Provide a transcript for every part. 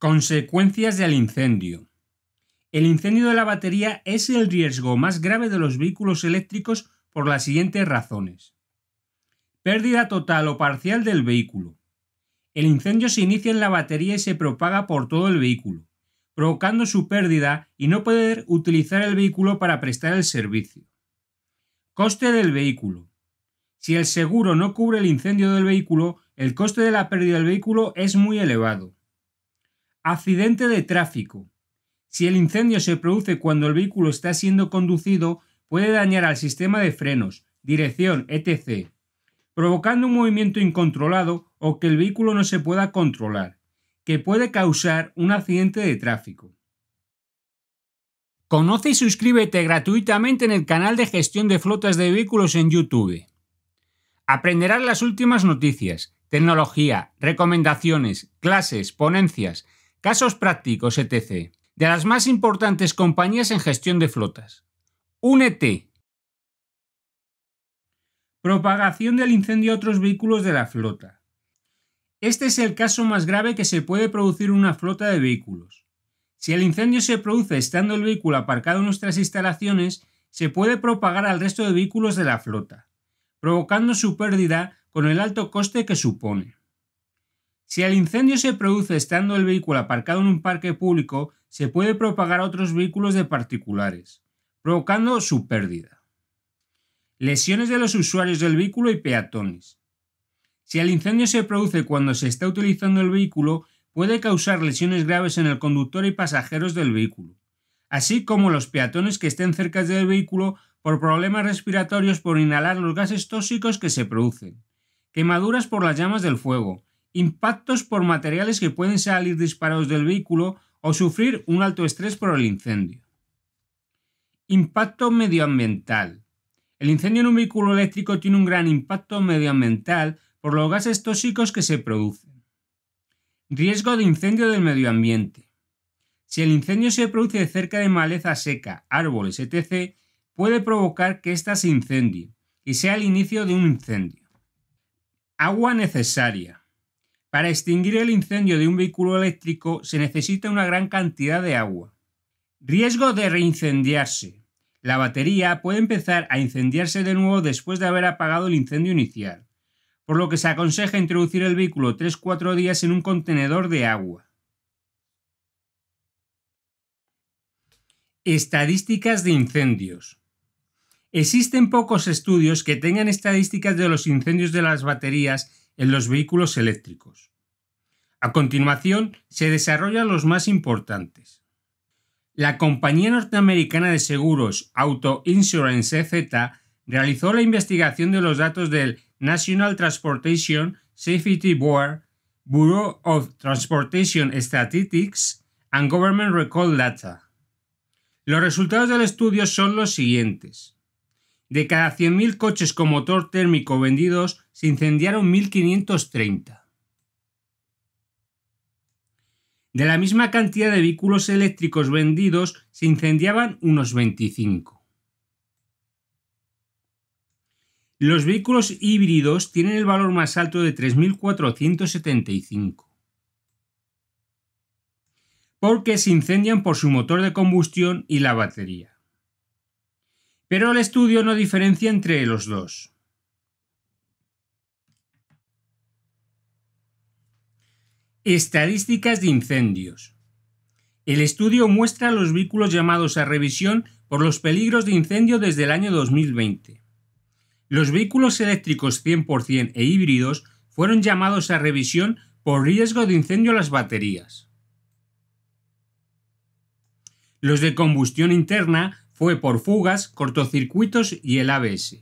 Consecuencias del incendio. El incendio de la batería es el riesgo más grave de los vehículos eléctricos por las siguientes razones. Pérdida total o parcial del vehículo. El incendio se inicia en la batería y se propaga por todo el vehículo, provocando su pérdida y no poder utilizar el vehículo para prestar el servicio. Coste del vehículo. Si el seguro no cubre el incendio del vehículo, el coste de la pérdida del vehículo es muy elevado. Accidente de tráfico. Si el incendio se produce cuando el vehículo está siendo conducido, puede dañar al sistema de frenos, dirección, etc., provocando un movimiento incontrolado o que el vehículo no se pueda controlar, que puede causar un accidente de tráfico. Conoce y suscríbete gratuitamente en el canal de gestión de flotas de vehículos en YouTube. Aprenderás las últimas noticias, tecnología, recomendaciones, clases, ponencias, Casos prácticos, etc. De las más importantes compañías en gestión de flotas. Únete. Propagación del incendio a otros vehículos de la flota. Este es el caso más grave que se puede producir en una flota de vehículos. Si el incendio se produce estando el vehículo aparcado en nuestras instalaciones, se puede propagar al resto de vehículos de la flota, provocando su pérdida con el alto coste que supone. Si el incendio se produce estando el vehículo aparcado en un parque público, se puede propagar a otros vehículos de particulares, provocando su pérdida. Lesiones de los usuarios del vehículo y peatones. Si el incendio se produce cuando se está utilizando el vehículo, puede causar lesiones graves en el conductor y pasajeros del vehículo, así como los peatones que estén cerca del vehículo por problemas respiratorios por inhalar los gases tóxicos que se producen, quemaduras por las llamas del fuego, impactos por materiales que pueden salir disparados del vehículo o sufrir un alto estrés por el incendio. Impacto medioambiental. El incendio en un vehículo eléctrico tiene un gran impacto medioambiental por los gases tóxicos que se producen. Riesgo de incendio del medio ambiente. Si el incendio se produce cerca de maleza seca, árboles, etc., puede provocar que ésta se incendie y sea el inicio de un incendio. Agua necesaria. Para extinguir el incendio de un vehículo eléctrico se necesita una gran cantidad de agua. Riesgo de reincendiarse. La batería puede empezar a incendiarse de nuevo después de haber apagado el incendio inicial, por lo que se aconseja introducir el vehículo 3-4 días en un contenedor de agua. Estadísticas de incendios. Existen pocos estudios que tengan estadísticas de los incendios de las baterías en los vehículos eléctricos. A continuación, se desarrollan los más importantes. La compañía norteamericana de seguros Auto Insurance EZ realizó la investigación de los datos del National Transportation Safety Board, Bureau of Transportation Statistics and Government Recall Data. Los resultados del estudio son los siguientes. De cada 100.000 coches con motor térmico vendidos, se incendiaron 1.530. De la misma cantidad de vehículos eléctricos vendidos, se incendiaban unos 25. Los vehículos híbridos tienen el valor más alto de 3.475. Porque se incendian por su motor de combustión y la batería. Pero el estudio no diferencia entre los dos. Estadísticas de incendios. El estudio muestra los vehículos llamados a revisión por los peligros de incendio desde el año 2020. Los vehículos eléctricos 100% e híbridos fueron llamados a revisión por riesgo de incendio a las baterías. Los de combustión interna fue por fugas, cortocircuitos y el ABS.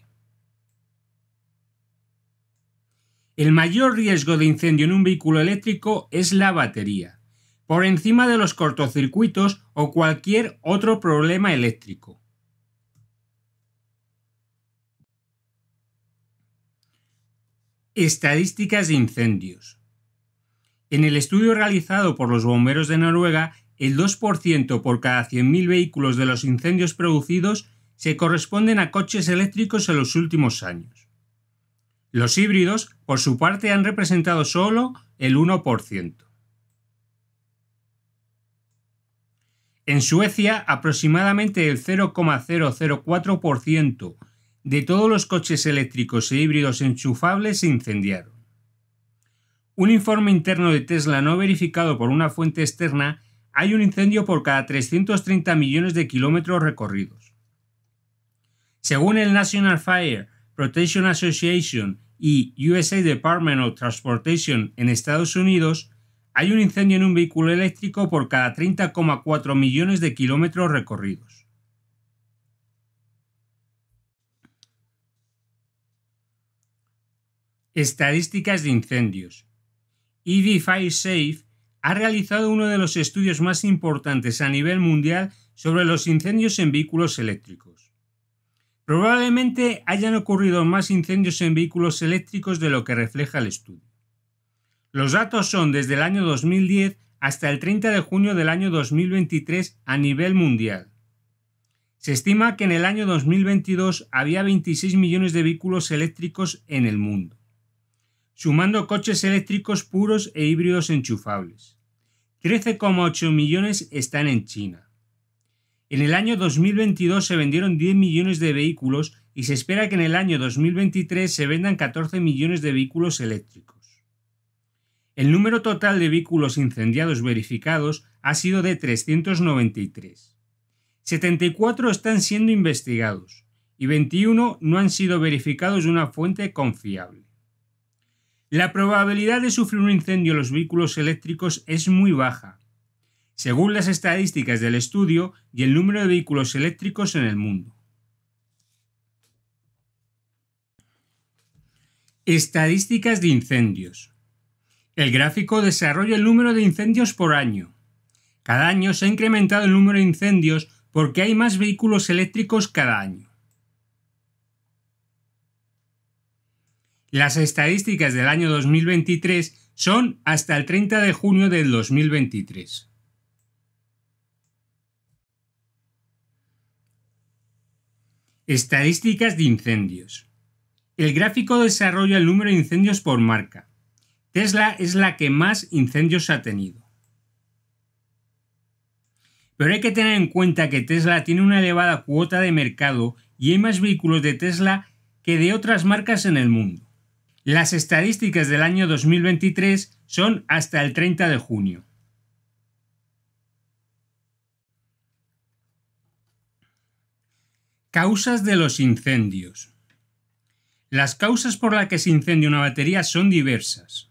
El mayor riesgo de incendio en un vehículo eléctrico es la batería, por encima de los cortocircuitos o cualquier otro problema eléctrico. Estadísticas de incendios. En el estudio realizado por los bomberos de Noruega, el 2% por cada 100.000 vehículos de los incendios producidos se corresponden a coches eléctricos en los últimos años. Los híbridos, por su parte, han representado solo el 1%. En Suecia, aproximadamente el 0,004% de todos los coches eléctricos e híbridos enchufables se incendiaron. Un informe interno de Tesla no verificado por una fuente externa, hay un incendio por cada 330 millones de kilómetros recorridos. Según el National Fire Protection Association y USA Department of Transportation en Estados Unidos, hay un incendio en un vehículo eléctrico por cada 30,4 millones de kilómetros recorridos. Estadísticas de incendios. EV Safe ha realizado uno de los estudios más importantes a nivel mundial sobre los incendios en vehículos eléctricos. Probablemente hayan ocurrido más incendios en vehículos eléctricos de lo que refleja el estudio. Los datos son desde el año 2010 hasta el 30 de junio del año 2023 a nivel mundial. Se estima que en el año 2022 había 26 millones de vehículos eléctricos en el mundo, sumando coches eléctricos puros e híbridos enchufables. 13,8 millones están en China. En el año 2022 se vendieron 10 millones de vehículos y se espera que en el año 2023 se vendan 14 millones de vehículos eléctricos. El número total de vehículos incendiados verificados ha sido de 393. 74 están siendo investigados y 21 no han sido verificados de una fuente confiable. La probabilidad de sufrir un incendio en los vehículos eléctricos es muy baja, según las estadísticas del estudio y el número de vehículos eléctricos en el mundo. Estadísticas de incendios. El gráfico desarrolla el número de incendios por año. Cada año se ha incrementado el número de incendios porque hay más vehículos eléctricos cada año. Las estadísticas del año 2023 son hasta el 30 de junio del 2023. Estadísticas de incendios. El gráfico desarrolla el número de incendios por marca. Tesla es la que más incendios ha tenido. Pero hay que tener en cuenta que Tesla tiene una elevada cuota de mercado y hay más vehículos de Tesla que de otras marcas en el mundo. Las estadísticas del año 2023 son hasta el 30 de junio. Causas de los incendios. Las causas por las que se incendia una batería son diversas.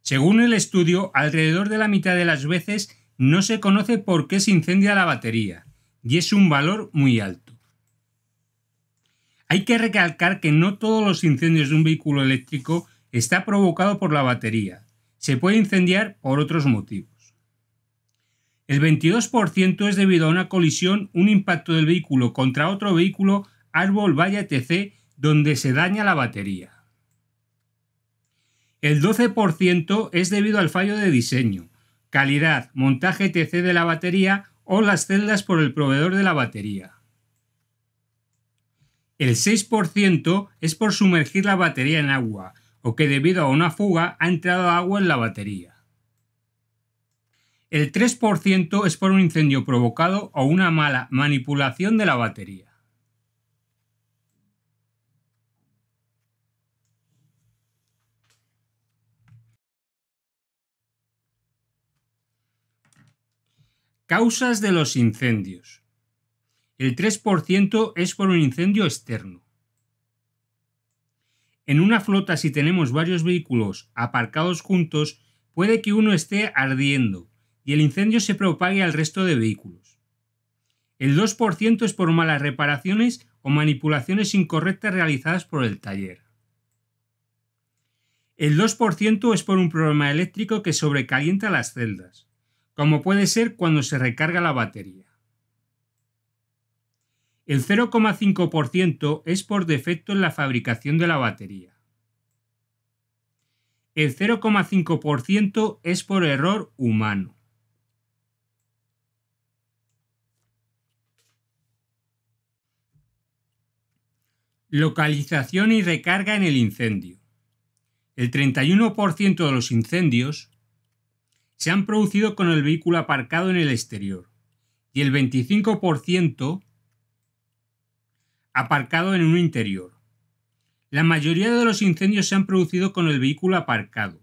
Según el estudio, alrededor de la mitad de las veces no se conoce por qué se incendia la batería, y es un valor muy alto. Hay que recalcar que no todos los incendios de un vehículo eléctrico está provocado por la batería. Se puede incendiar por otros motivos. El 22% es debido a una colisión, un impacto del vehículo contra otro vehículo, árbol, valla, etc., donde se daña la batería. El 12% es debido al fallo de diseño, calidad, montaje etc. de la batería o las celdas por el proveedor de la batería. El 6% es por sumergir la batería en agua o que debido a una fuga ha entrado agua en la batería. El 3% es por un incendio provocado o una mala manipulación de la batería. Causas de los incendios. El 3% es por un incendio externo. En una flota si tenemos varios vehículos aparcados juntos, puede que uno esté ardiendo y el incendio se propague al resto de vehículos. El 2% es por malas reparaciones o manipulaciones incorrectas realizadas por el taller. El 2% es por un problema eléctrico que sobrecalienta las celdas, como puede ser cuando se recarga la batería. El 0,5% es por defecto en la fabricación de la batería. El 0,5% es por error humano. Localización y recarga en el incendio. El 31% de los incendios se han producido con el vehículo aparcado en el exterior y el 25% aparcado en un interior. La mayoría de los incendios se han producido con el vehículo aparcado,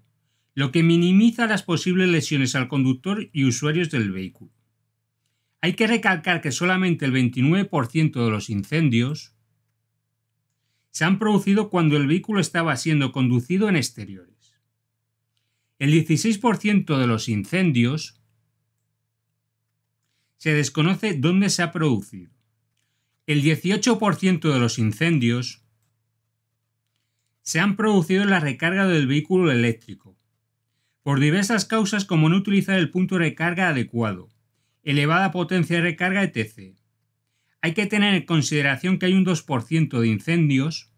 lo que minimiza las posibles lesiones al conductor y usuarios del vehículo. Hay que recalcar que solamente el 29% de los incendios se han producido cuando el vehículo estaba siendo conducido en exteriores. El 16% de los incendios se desconoce dónde se ha producido. El 18% de los incendios se han producido en la recarga del vehículo eléctrico, por diversas causas como no utilizar el punto de recarga adecuado, elevada potencia de recarga, etc hay que tener en consideración que hay un 2% de incendios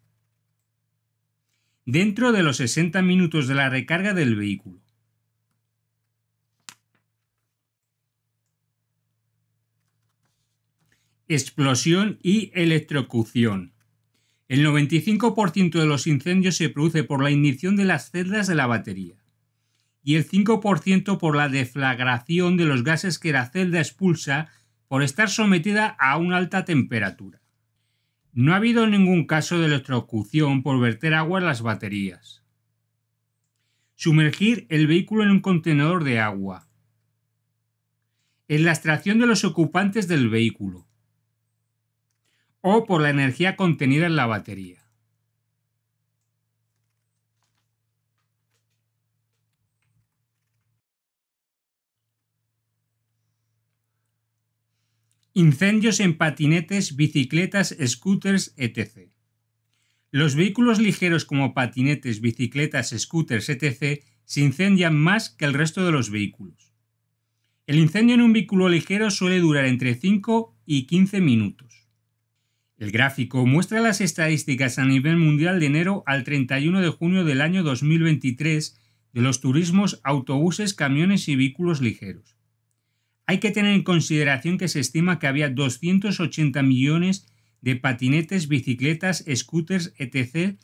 dentro de los 60 minutos de la recarga del vehículo. Explosión y electrocución. El 95% de los incendios se produce por la ignición de las celdas de la batería y el 5% por la deflagración de los gases que la celda expulsa por estar sometida a una alta temperatura. No ha habido ningún caso de electrocución por verter agua en las baterías. Sumergir el vehículo en un contenedor de agua. En la extracción de los ocupantes del vehículo. O por la energía contenida en la batería. incendios en patinetes, bicicletas, scooters, etc. Los vehículos ligeros como patinetes, bicicletas, scooters, etc. se incendian más que el resto de los vehículos. El incendio en un vehículo ligero suele durar entre 5 y 15 minutos. El gráfico muestra las estadísticas a nivel mundial de enero al 31 de junio del año 2023 de los turismos, autobuses, camiones y vehículos ligeros. Hay que tener en consideración que se estima que había 280 millones de patinetes, bicicletas, scooters, etc.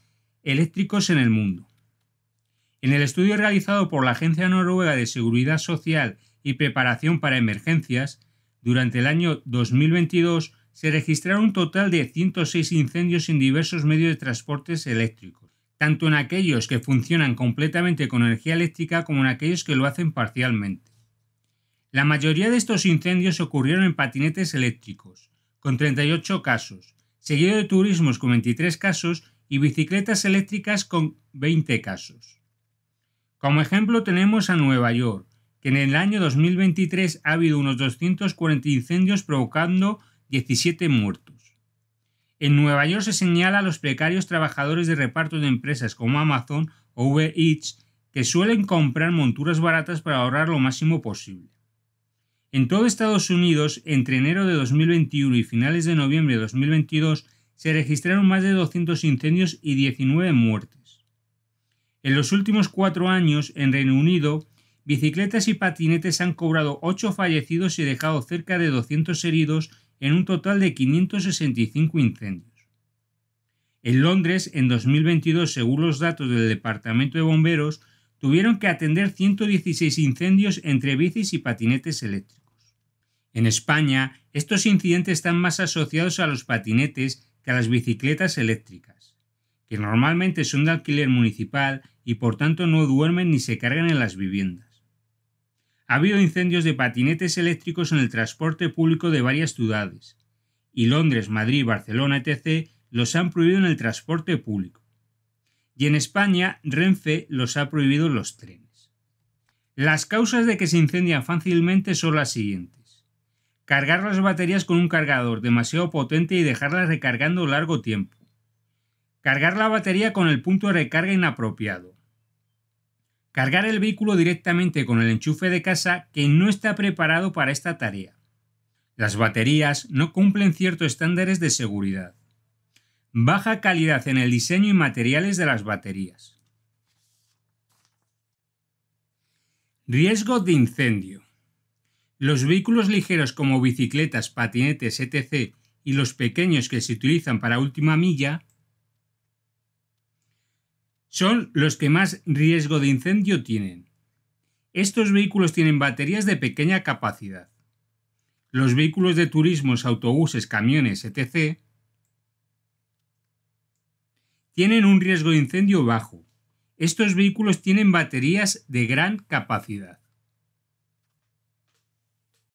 eléctricos en el mundo. En el estudio realizado por la Agencia Noruega de Seguridad Social y Preparación para Emergencias, durante el año 2022 se registraron un total de 106 incendios en diversos medios de transportes eléctricos, tanto en aquellos que funcionan completamente con energía eléctrica como en aquellos que lo hacen parcialmente. La mayoría de estos incendios ocurrieron en patinetes eléctricos, con 38 casos, seguido de turismos con 23 casos y bicicletas eléctricas con 20 casos. Como ejemplo tenemos a Nueva York, que en el año 2023 ha habido unos 240 incendios provocando 17 muertos. En Nueva York se señala a los precarios trabajadores de reparto de empresas como Amazon o Uber que suelen comprar monturas baratas para ahorrar lo máximo posible. En todo Estados Unidos, entre enero de 2021 y finales de noviembre de 2022, se registraron más de 200 incendios y 19 muertes. En los últimos cuatro años, en Reino Unido, bicicletas y patinetes han cobrado 8 fallecidos y dejado cerca de 200 heridos en un total de 565 incendios. En Londres, en 2022, según los datos del Departamento de Bomberos, tuvieron que atender 116 incendios entre bicis y patinetes eléctricos. En España, estos incidentes están más asociados a los patinetes que a las bicicletas eléctricas, que normalmente son de alquiler municipal y por tanto no duermen ni se cargan en las viviendas. Ha habido incendios de patinetes eléctricos en el transporte público de varias ciudades, y Londres, Madrid, Barcelona, etc. los han prohibido en el transporte público. Y en España, Renfe los ha prohibido en los trenes. Las causas de que se incendian fácilmente son las siguientes cargar las baterías con un cargador demasiado potente y dejarlas recargando largo tiempo. Cargar la batería con el punto de recarga inapropiado. Cargar el vehículo directamente con el enchufe de casa que no está preparado para esta tarea. Las baterías no cumplen ciertos estándares de seguridad. Baja calidad en el diseño y materiales de las baterías. Riesgo de incendio. Los vehículos ligeros como bicicletas, patinetes, etc. y los pequeños que se utilizan para última milla son los que más riesgo de incendio tienen. Estos vehículos tienen baterías de pequeña capacidad. Los vehículos de turismo, autobuses, camiones, etc. tienen un riesgo de incendio bajo. Estos vehículos tienen baterías de gran capacidad.